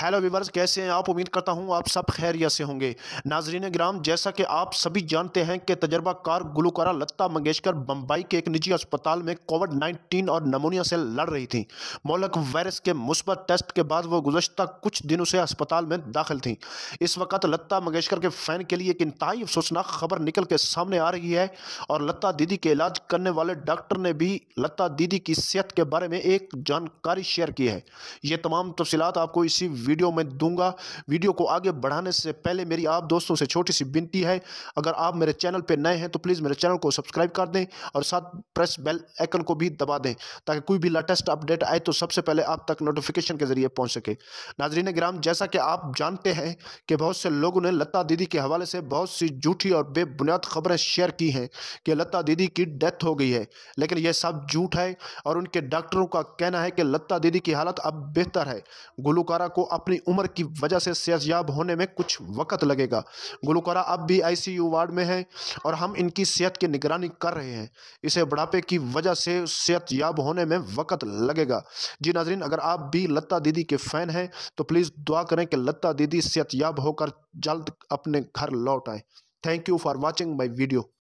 hello viewers कैसे हैं आप उम्मीद करता हूं आप सब खैरियत से होंगे नाजरीन ग्राम जैसा कि आप सभी जानते हैं कि तजर्बाकार गुलकारा लता मंगेशकर बम्बई के एक निजी अस्पताल में कोविड 19 और नमोनिया से लड़ रही थी मोलक वायरस के मुस्बत टेस्ट के बाद वो गुजशत कुछ दिनों से अस्पताल में दाखिल थी इस वक्त लता मंगेशकर के फ़ैन के लिए एक इंतहाई अफसोसनाक खबर निकल के सामने आ रही है और लता दीदी के इलाज करने वाले डॉक्टर ने भी लता दीदी की सेहत के बारे में एक जानकारी शेयर की है ये तमाम तफसीत आपको इसी वीडियो में दूंगा वीडियो को आगे बढ़ाने से पहले मेरी आप दोस्तों से छोटी सी विनती है अगर आप मेरे चैनल पर नए हैं तो प्लीज़ मेरे चैनल को सब्सक्राइब कर दें और साथ प्रेस बेल आइकन को भी दबा दें ताकि कोई भी लेटेस्ट अपडेट आए तो सबसे पहले आप तक नोटिफिकेशन के जरिए पहुँच सके नाजरीन ग्राम जैसा कि आप जानते हैं कि बहुत से लोगों ने लता दीदी के हवाले से बहुत सी झूठी और बेबुनियाद खबरें शेयर की हैं कि लता दीदी की डेथ हो गई है लेकिन यह सब झूठ है और उनके डॉक्टरों का कहना है कि लता दीदी की हालत अब बेहतर है गुलकारा को अपनी उम्र की वजह से सेहतयाब होने में कुछ वक्त लगेगा गुलकारा अब भी आईसीयू वार्ड में है और हम इनकी सेहत की निगरानी कर रहे हैं इसे बुढ़ापे की वजह से सेहतयाब होने में वक्त लगेगा जी नाजरीन अगर आप भी लता दीदी के फ़ैन हैं तो प्लीज़ दुआ करें कि लता दीदी सेहतयाब होकर जल्द अपने घर लौट आए thank you for watching my video